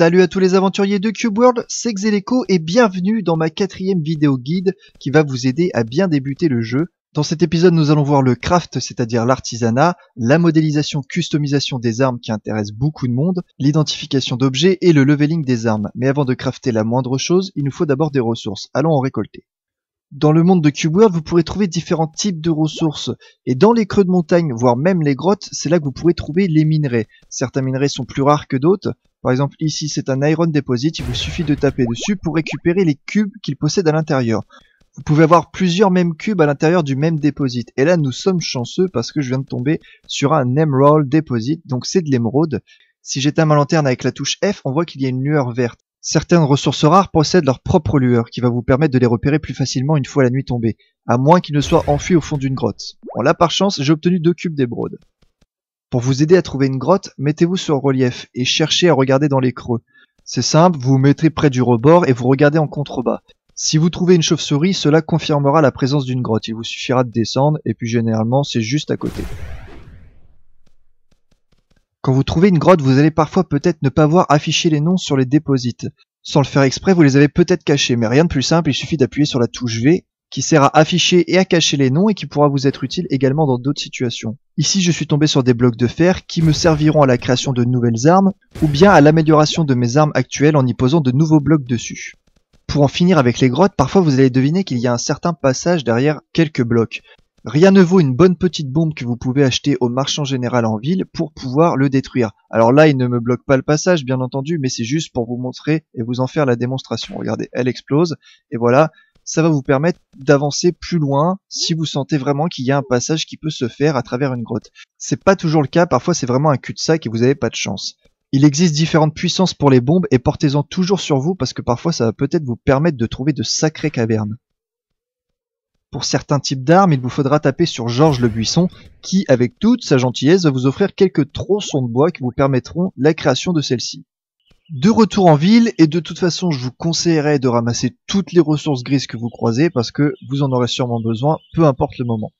Salut à tous les aventuriers de Cube World, c'est Xeleco et bienvenue dans ma quatrième vidéo guide qui va vous aider à bien débuter le jeu. Dans cet épisode, nous allons voir le craft, c'est-à-dire l'artisanat, la modélisation, customisation des armes qui intéresse beaucoup de monde, l'identification d'objets et le leveling des armes. Mais avant de crafter la moindre chose, il nous faut d'abord des ressources. Allons en récolter. Dans le monde de World, vous pourrez trouver différents types de ressources. Et dans les creux de montagne, voire même les grottes, c'est là que vous pourrez trouver les minerais. Certains minerais sont plus rares que d'autres. Par exemple, ici, c'est un iron deposit. Il vous suffit de taper dessus pour récupérer les cubes qu'il possède à l'intérieur. Vous pouvez avoir plusieurs mêmes cubes à l'intérieur du même deposit. Et là, nous sommes chanceux parce que je viens de tomber sur un emerald deposit. Donc, c'est de l'émeraude. Si j'éteins ma lanterne avec la touche F, on voit qu'il y a une lueur verte. Certaines ressources rares possèdent leur propre lueur qui va vous permettre de les repérer plus facilement une fois la nuit tombée, à moins qu'ils ne soient enfuis au fond d'une grotte. Bon là par chance j'ai obtenu deux cubes d'émeraude. Pour vous aider à trouver une grotte, mettez-vous sur relief et cherchez à regarder dans les creux. C'est simple, vous vous mettez près du rebord et vous regardez en contrebas. Si vous trouvez une chauve-souris, cela confirmera la présence d'une grotte. Il vous suffira de descendre et puis généralement c'est juste à côté. Quand vous trouvez une grotte, vous allez parfois peut-être ne pas voir afficher les noms sur les déposites. Sans le faire exprès, vous les avez peut-être cachés, mais rien de plus simple, il suffit d'appuyer sur la touche V qui sert à afficher et à cacher les noms et qui pourra vous être utile également dans d'autres situations. Ici, je suis tombé sur des blocs de fer qui me serviront à la création de nouvelles armes ou bien à l'amélioration de mes armes actuelles en y posant de nouveaux blocs dessus. Pour en finir avec les grottes, parfois vous allez deviner qu'il y a un certain passage derrière quelques blocs. Rien ne vaut une bonne petite bombe que vous pouvez acheter au marchand général en ville pour pouvoir le détruire. Alors là, il ne me bloque pas le passage, bien entendu, mais c'est juste pour vous montrer et vous en faire la démonstration. Regardez, elle explose, et voilà, ça va vous permettre d'avancer plus loin si vous sentez vraiment qu'il y a un passage qui peut se faire à travers une grotte. C'est pas toujours le cas, parfois c'est vraiment un cul-de-sac et vous avez pas de chance. Il existe différentes puissances pour les bombes et portez-en toujours sur vous parce que parfois ça va peut-être vous permettre de trouver de sacrées cavernes. Pour certains types d'armes, il vous faudra taper sur Georges le Buisson, qui, avec toute sa gentillesse, va vous offrir quelques tronçons de bois qui vous permettront la création de celle-ci. De retour en ville, et de toute façon, je vous conseillerais de ramasser toutes les ressources grises que vous croisez, parce que vous en aurez sûrement besoin, peu importe le moment.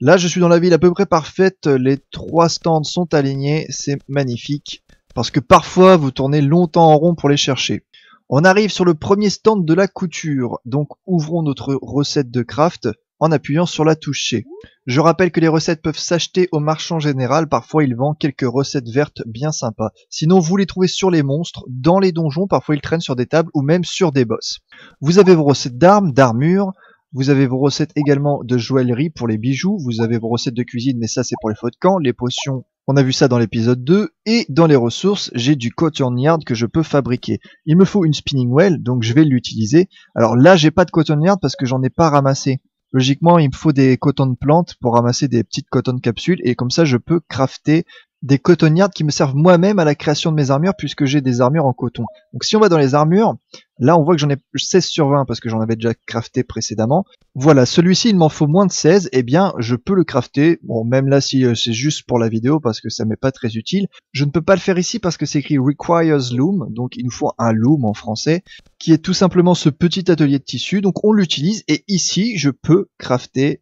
Là, je suis dans la ville à peu près parfaite, les trois stands sont alignés, c'est magnifique, parce que parfois, vous tournez longtemps en rond pour les chercher. On arrive sur le premier stand de la couture, donc ouvrons notre recette de craft en appuyant sur la toucher. Je rappelle que les recettes peuvent s'acheter au marchand général, parfois il vend quelques recettes vertes bien sympas. Sinon vous les trouvez sur les monstres, dans les donjons, parfois ils traînent sur des tables ou même sur des boss. Vous avez vos recettes d'armes, d'armure, vous avez vos recettes également de joaillerie pour les bijoux, vous avez vos recettes de cuisine, mais ça c'est pour les faux de camp, les potions on a vu ça dans l'épisode 2, et dans les ressources, j'ai du cotton yard que je peux fabriquer. Il me faut une spinning well, donc je vais l'utiliser. Alors là, j'ai pas de cotton yard parce que j'en ai pas ramassé. Logiquement, il me faut des cotons de plantes pour ramasser des petites cotons de capsules, et comme ça, je peux crafter des cotonnières qui me servent moi-même à la création de mes armures puisque j'ai des armures en coton. Donc si on va dans les armures, là on voit que j'en ai 16 sur 20 parce que j'en avais déjà crafté précédemment. Voilà, celui-ci il m'en faut moins de 16, et eh bien je peux le crafter, bon même là si euh, c'est juste pour la vidéo parce que ça m'est pas très utile. Je ne peux pas le faire ici parce que c'est écrit requires loom, donc il nous faut un loom en français, qui est tout simplement ce petit atelier de tissu, donc on l'utilise et ici je peux crafter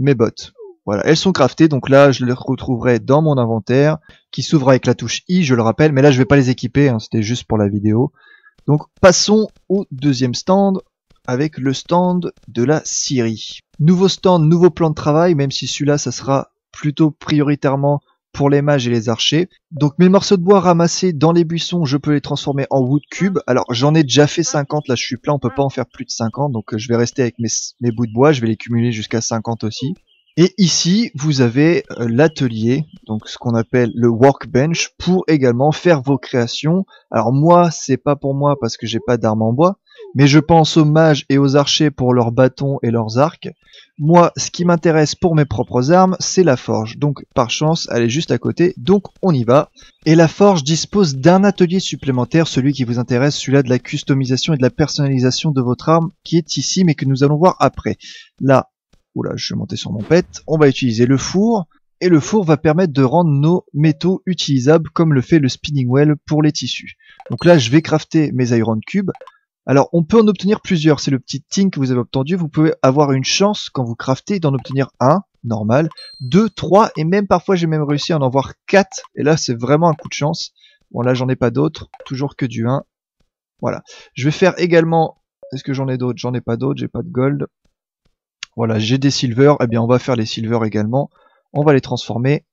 mes bottes. Voilà, elles sont craftées, donc là je les retrouverai dans mon inventaire, qui s'ouvre avec la touche I, je le rappelle, mais là je vais pas les équiper, hein, c'était juste pour la vidéo. Donc passons au deuxième stand, avec le stand de la Syrie. Nouveau stand, nouveau plan de travail, même si celui-là ça sera plutôt prioritairement pour les mages et les archers. Donc mes morceaux de bois ramassés dans les buissons, je peux les transformer en wood cube. Alors j'en ai déjà fait 50, là je suis plein, on peut pas en faire plus de 50, donc euh, je vais rester avec mes bouts de bois, je vais les cumuler jusqu'à 50 aussi. Et ici, vous avez euh, l'atelier, donc ce qu'on appelle le workbench, pour également faire vos créations. Alors moi, c'est pas pour moi parce que j'ai pas d'armes en bois, mais je pense aux mages et aux archers pour leurs bâtons et leurs arcs. Moi, ce qui m'intéresse pour mes propres armes, c'est la forge. Donc par chance, elle est juste à côté, donc on y va. Et la forge dispose d'un atelier supplémentaire, celui qui vous intéresse, celui-là de la customisation et de la personnalisation de votre arme, qui est ici, mais que nous allons voir après. Là, là je vais monter sur mon pet. On va utiliser le four. Et le four va permettre de rendre nos métaux utilisables comme le fait le spinning well pour les tissus. Donc là, je vais crafter mes iron cubes. Alors, on peut en obtenir plusieurs. C'est le petit ting que vous avez obtenu. Vous pouvez avoir une chance quand vous craftez d'en obtenir un, normal, deux, trois, et même parfois j'ai même réussi à en avoir quatre. Et là, c'est vraiment un coup de chance. Bon, là, j'en ai pas d'autres. Toujours que du 1. Voilà. Je vais faire également... Est-ce que j'en ai d'autres J'en ai pas d'autres, j'ai pas de gold. Voilà, j'ai des silver, et eh bien on va faire les silver également. On va les transformer.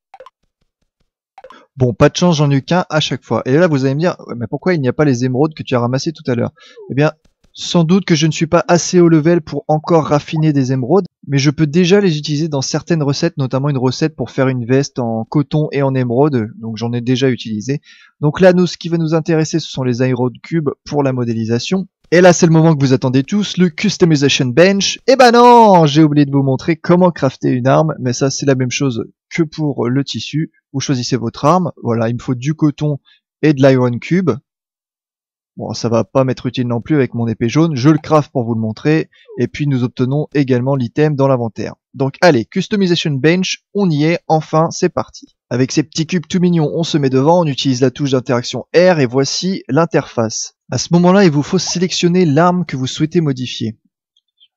Bon, pas de chance, j'en ai qu'un à chaque fois. Et là, vous allez me dire, mais pourquoi il n'y a pas les émeraudes que tu as ramassées tout à l'heure Eh bien, sans doute que je ne suis pas assez haut level pour encore raffiner des émeraudes, mais je peux déjà les utiliser dans certaines recettes, notamment une recette pour faire une veste en coton et en émeraude, donc j'en ai déjà utilisé. Donc là, nous, ce qui va nous intéresser, ce sont les émeraudes cubes pour la modélisation. Et là, c'est le moment que vous attendez tous, le Customization Bench. Eh ben non, j'ai oublié de vous montrer comment crafter une arme, mais ça, c'est la même chose que pour le tissu. Vous choisissez votre arme. Voilà, il me faut du coton et de l'iron cube. Bon, ça va pas m'être utile non plus avec mon épée jaune. Je le craft pour vous le montrer. Et puis, nous obtenons également l'item dans l'inventaire. Donc, allez, Customization Bench, on y est. Enfin, c'est parti. Avec ces petits cubes tout mignons, on se met devant, on utilise la touche d'interaction R et voici l'interface. À ce moment-là, il vous faut sélectionner l'arme que vous souhaitez modifier.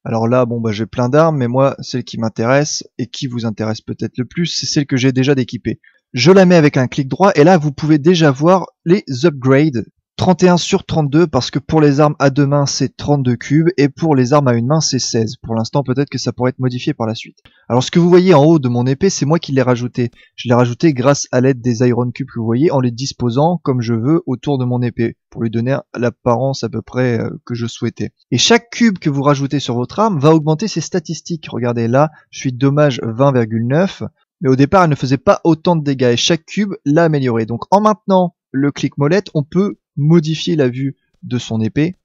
Alors là, bon, bah, j'ai plein d'armes, mais moi, celle qui m'intéresse et qui vous intéresse peut-être le plus, c'est celle que j'ai déjà d'équipée. Je la mets avec un clic droit et là, vous pouvez déjà voir les upgrades 31 sur 32 parce que pour les armes à deux mains c'est 32 cubes et pour les armes à une main c'est 16. Pour l'instant peut-être que ça pourrait être modifié par la suite. Alors ce que vous voyez en haut de mon épée c'est moi qui l'ai rajouté. Je l'ai rajouté grâce à l'aide des iron cubes que vous voyez en les disposant comme je veux autour de mon épée pour lui donner l'apparence à peu près euh, que je souhaitais. Et chaque cube que vous rajoutez sur votre arme va augmenter ses statistiques. Regardez là, je suis dommage 20,9 mais au départ elle ne faisait pas autant de dégâts et chaque cube l'a amélioré. Donc en maintenant le clic molette, on peut modifier la vue de son épée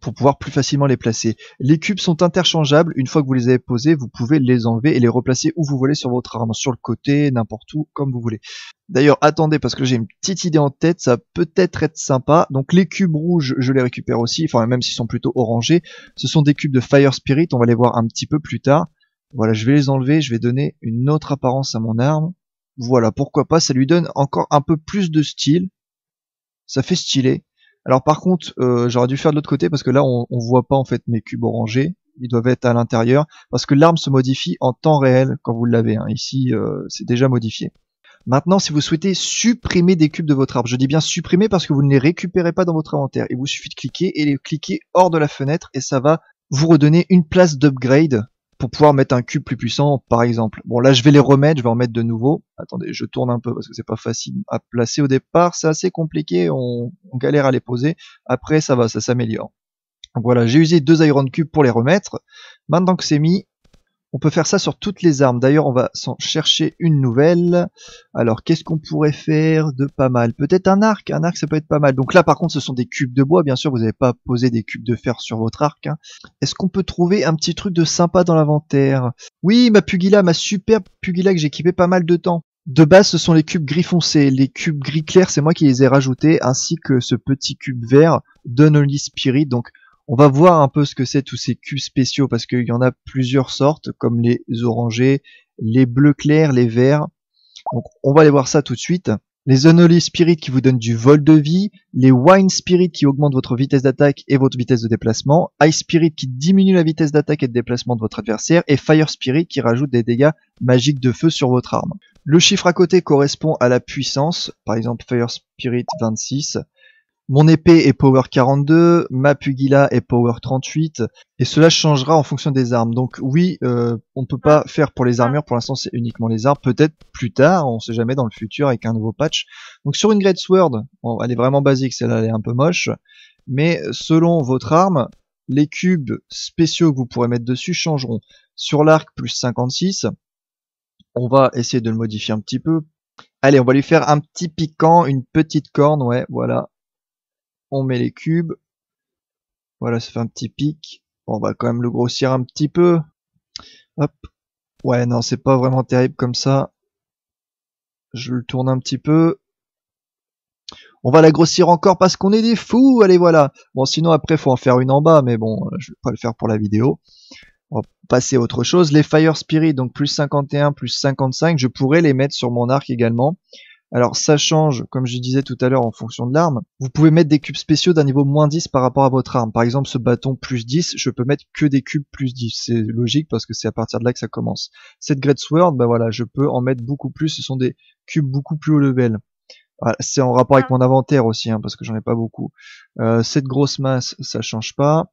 pour pouvoir plus facilement les placer. Les cubes sont interchangeables, une fois que vous les avez posés, vous pouvez les enlever et les replacer où vous voulez sur votre arme, sur le côté, n'importe où, comme vous voulez. D'ailleurs, attendez, parce que j'ai une petite idée en tête, ça peut-être être sympa. Donc les cubes rouges, je les récupère aussi, enfin même s'ils sont plutôt orangés, ce sont des cubes de Fire Spirit, on va les voir un petit peu plus tard. Voilà, je vais les enlever, je vais donner une autre apparence à mon arme. Voilà, pourquoi pas, ça lui donne encore un peu plus de style, ça fait stylé. Alors par contre, euh, j'aurais dû faire de l'autre côté parce que là on, on, voit pas en fait mes cubes orangés, ils doivent être à l'intérieur parce que l'arme se modifie en temps réel quand vous l'avez. Hein. Ici, euh, c'est déjà modifié. Maintenant, si vous souhaitez supprimer des cubes de votre arbre, je dis bien supprimer parce que vous ne les récupérez pas dans votre inventaire. Il vous suffit de cliquer et les cliquer hors de la fenêtre et ça va vous redonner une place d'upgrade pour pouvoir mettre un cube plus puissant, par exemple. Bon, là, je vais les remettre, je vais en mettre de nouveau. Attendez, je tourne un peu parce que c'est pas facile à placer au départ. C'est assez compliqué, on, galère à les poser. Après, ça va, ça s'améliore. Donc voilà, j'ai usé deux Iron Cubes pour les remettre. Maintenant que c'est mis, on peut faire ça sur toutes les armes. D'ailleurs, on va s'en chercher une nouvelle. Alors, qu'est-ce qu'on pourrait faire de pas mal Peut-être un arc. Un arc, ça peut être pas mal. Donc là, par contre, ce sont des cubes de bois. Bien sûr, vous n'avez pas posé des cubes de fer sur votre arc. Hein. Est-ce qu'on peut trouver un petit truc de sympa dans l'inventaire Oui, ma Pugila, ma superbe Pugila que j'ai équipée pas mal de temps. De base, ce sont les cubes gris foncé. Les cubes gris clair, c'est moi qui les ai rajoutés, ainsi que ce petit cube vert d'Unholy Spirit. Donc, on va voir un peu ce que c'est tous ces cubes spéciaux parce qu'il y en a plusieurs sortes comme les orangés, les bleus clairs, les verts. Donc on va aller voir ça tout de suite. Les Unholy Spirit qui vous donnent du vol de vie, les Wine Spirit qui augmentent votre vitesse d'attaque et votre vitesse de déplacement, Ice Spirit qui diminue la vitesse d'attaque et de déplacement de votre adversaire, et Fire Spirit qui rajoute des dégâts magiques de feu sur votre arme. Le chiffre à côté correspond à la puissance, par exemple Fire Spirit 26, mon épée est power 42, ma pugila est power 38, et cela changera en fonction des armes. Donc oui, euh, on ne peut pas faire pour les armures, pour l'instant c'est uniquement les armes, peut-être plus tard, on sait jamais dans le futur avec un nouveau patch. Donc sur une Great Sword, elle est vraiment basique, celle-là elle est un peu moche, mais selon votre arme, les cubes spéciaux que vous pourrez mettre dessus changeront. Sur l'arc, plus 56, on va essayer de le modifier un petit peu. Allez, on va lui faire un petit piquant, une petite corne, ouais, voilà, on met les cubes. Voilà, ça fait un petit pic. on va quand même le grossir un petit peu. Hop. Ouais, non, c'est pas vraiment terrible comme ça. Je le tourne un petit peu. On va la grossir encore parce qu'on est des fous. Allez, voilà. Bon, sinon après, faut en faire une en bas, mais bon, je vais pas le faire pour la vidéo. On va passer à autre chose. Les Fire Spirit, donc plus 51, plus 55, je pourrais les mettre sur mon arc également. Alors ça change, comme je disais tout à l'heure, en fonction de l'arme. Vous pouvez mettre des cubes spéciaux d'un niveau moins 10 par rapport à votre arme. Par exemple, ce bâton plus 10, je peux mettre que des cubes plus 10. C'est logique parce que c'est à partir de là que ça commence. Cette Great Sword, bah voilà, je peux en mettre beaucoup plus. Ce sont des cubes beaucoup plus haut level. Ah, c'est en rapport avec ah. mon inventaire aussi, hein, parce que j'en ai pas beaucoup. Euh, cette grosse masse, ça change pas.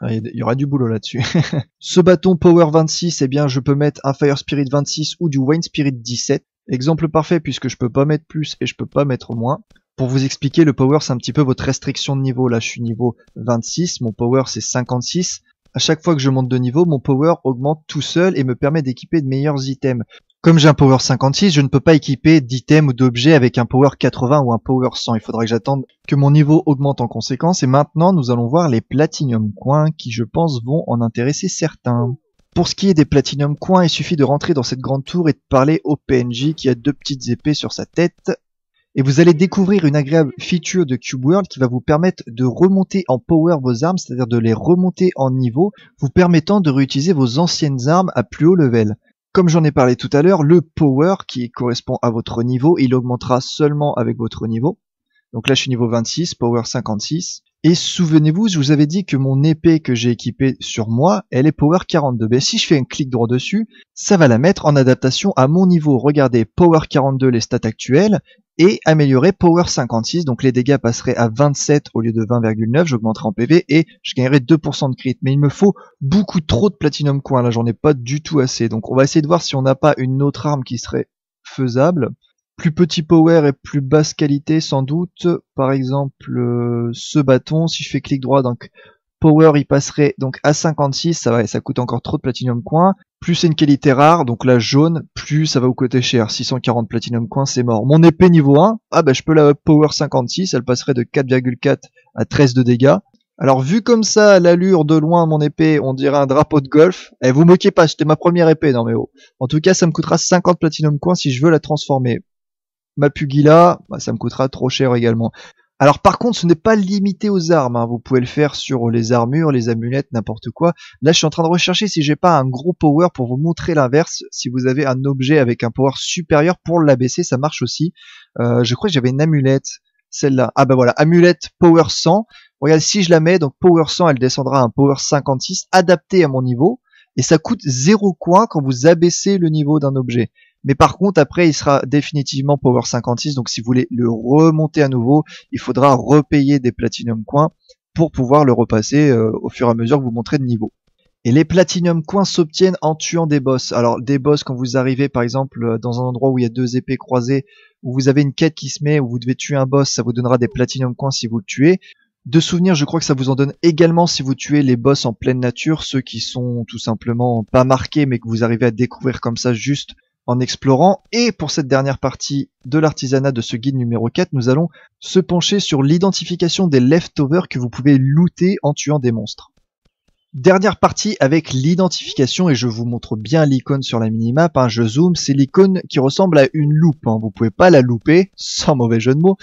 Ah, il y aura du boulot là-dessus. Ce bâton Power 26, eh bien, je peux mettre un Fire Spirit 26 ou du Wine Spirit 17. Exemple parfait puisque je peux pas mettre plus et je peux pas mettre moins. Pour vous expliquer, le power c'est un petit peu votre restriction de niveau. Là je suis niveau 26, mon power c'est 56. À chaque fois que je monte de niveau, mon power augmente tout seul et me permet d'équiper de meilleurs items. Comme j'ai un power 56, je ne peux pas équiper d'items ou d'objets avec un power 80 ou un power 100. Il faudra que j'attende que mon niveau augmente en conséquence. Et maintenant, nous allons voir les Platinum Coins qui, je pense, vont en intéresser certains. Pour ce qui est des Platinum Coins, il suffit de rentrer dans cette grande tour et de parler au PNJ qui a deux petites épées sur sa tête. Et vous allez découvrir une agréable feature de Cube World qui va vous permettre de remonter en power vos armes, c'est-à-dire de les remonter en niveau, vous permettant de réutiliser vos anciennes armes à plus haut level. Comme j'en ai parlé tout à l'heure, le power qui correspond à votre niveau, il augmentera seulement avec votre niveau. Donc là, je suis niveau 26, power 56. Et souvenez-vous, je vous avais dit que mon épée que j'ai équipée sur moi, elle est power 42. Ben, si je fais un clic droit dessus, ça va la mettre en adaptation à mon niveau. Regardez, power 42, les stats actuelles, et améliorer power 56. Donc les dégâts passeraient à 27 au lieu de 20,9. J'augmenterai en PV et je gagnerai 2% de crit. Mais il me faut beaucoup trop de platinum coin. Là, j'en ai pas du tout assez. Donc on va essayer de voir si on n'a pas une autre arme qui serait faisable. Plus petit power et plus basse qualité sans doute, par exemple euh, ce bâton, si je fais clic droit, donc power il passerait donc à 56, ça va, ça coûte encore trop de platinum coin. Plus c'est une qualité rare, donc la jaune, plus ça va vous coûter cher. 640 platinum coin, c'est mort. Mon épée niveau 1, ah bah je peux la power 56, elle passerait de 4,4 à 13 de dégâts. Alors vu comme ça, l'allure de loin, mon épée, on dirait un drapeau de golf. Eh, vous moquez pas, c'était ma première épée, non mais oh. En tout cas, ça me coûtera 50 platinum coin si je veux la transformer. Ma bah, ça me coûtera trop cher également. Alors par contre, ce n'est pas limité aux armes. Hein. Vous pouvez le faire sur les armures, les amulettes, n'importe quoi. Là, je suis en train de rechercher si j'ai pas un gros power pour vous montrer l'inverse. Si vous avez un objet avec un power supérieur pour l'abaisser, ça marche aussi. Euh, je crois que j'avais une amulette, celle-là. Ah bah voilà, amulette power 100. Regarde, si je la mets, donc power 100, elle descendra à un power 56 adapté à mon niveau. Et ça coûte 0 coin quand vous abaissez le niveau d'un objet. Mais par contre, après, il sera définitivement Power 56. Donc si vous voulez le remonter à nouveau, il faudra repayer des Platinum Coins pour pouvoir le repasser euh, au fur et à mesure que vous montrez de niveau. Et les Platinum Coins s'obtiennent en tuant des boss. Alors des boss quand vous arrivez par exemple euh, dans un endroit où il y a deux épées croisées, où vous avez une quête qui se met, où vous devez tuer un boss, ça vous donnera des Platinum Coins si vous le tuez. De souvenir, je crois que ça vous en donne également si vous tuez les boss en pleine nature, ceux qui sont tout simplement pas marqués mais que vous arrivez à découvrir comme ça juste en explorant. Et pour cette dernière partie de l'artisanat de ce guide numéro 4, nous allons se pencher sur l'identification des leftovers que vous pouvez looter en tuant des monstres. Dernière partie avec l'identification, et je vous montre bien l'icône sur la minimap, hein, je zoom, c'est l'icône qui ressemble à une loupe, hein. vous pouvez pas la louper, sans mauvais jeu de mots,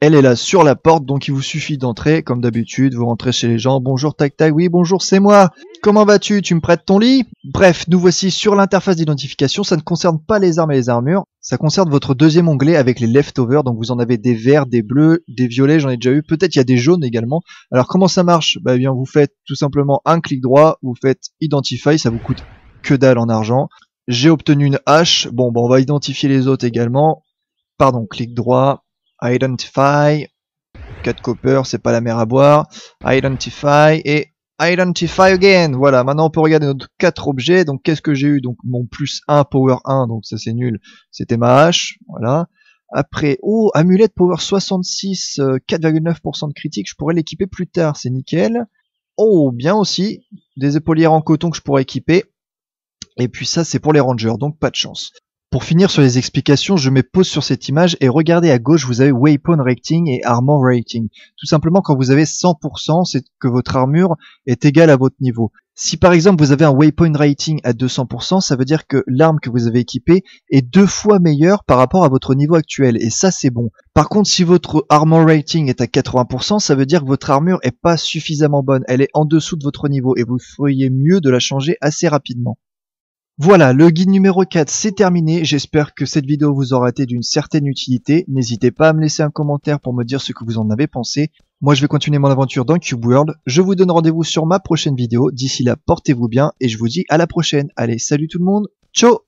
elle est là sur la porte, donc il vous suffit d'entrer, comme d'habitude, vous rentrez chez les gens, bonjour tac tac, oui bonjour c'est moi, comment vas-tu, tu me prêtes ton lit Bref, nous voici sur l'interface d'identification, ça ne concerne pas les armes et les armures, ça concerne votre deuxième onglet avec les leftovers, donc vous en avez des verts, des bleus, des violets, j'en ai déjà eu, peut-être il y a des jaunes également. Alors comment ça marche Bah eh bien vous faites tout simplement un clic droit, vous faites Identify, ça vous coûte que dalle en argent. J'ai obtenu une hache, bon, bon bah, on va identifier les autres également. Pardon, clic droit, Identify. 4 copper, c'est pas la mer à boire. Identify et Identify again. Voilà, maintenant on peut regarder notre 4 objets. Donc qu'est-ce que j'ai eu Donc mon plus 1 power 1, donc ça c'est nul. C'était ma hache, voilà. Après, oh, amulette power 66, 4,9% euh, de critique, je pourrais l'équiper plus tard, c'est nickel. Oh, bien aussi, des épaulières en coton que je pourrais équiper. Et puis ça c'est pour les rangers, donc pas de chance. Pour finir sur les explications, je mets pause sur cette image et regardez à gauche, vous avez Weapon Rating et Armor Rating. Tout simplement, quand vous avez 100%, c'est que votre armure est égale à votre niveau. Si par exemple vous avez un waypoint Rating à 200%, ça veut dire que l'arme que vous avez équipée est deux fois meilleure par rapport à votre niveau actuel, et ça c'est bon. Par contre, si votre Armor Rating est à 80%, ça veut dire que votre armure est pas suffisamment bonne, elle est en dessous de votre niveau, et vous feriez mieux de la changer assez rapidement. Voilà, le guide numéro 4, c'est terminé. J'espère que cette vidéo vous aura été d'une certaine utilité. N'hésitez pas à me laisser un commentaire pour me dire ce que vous en avez pensé. Moi, je vais continuer mon aventure dans Cube World. Je vous donne rendez-vous sur ma prochaine vidéo. D'ici là, portez-vous bien et je vous dis à la prochaine. Allez, salut tout le monde. Ciao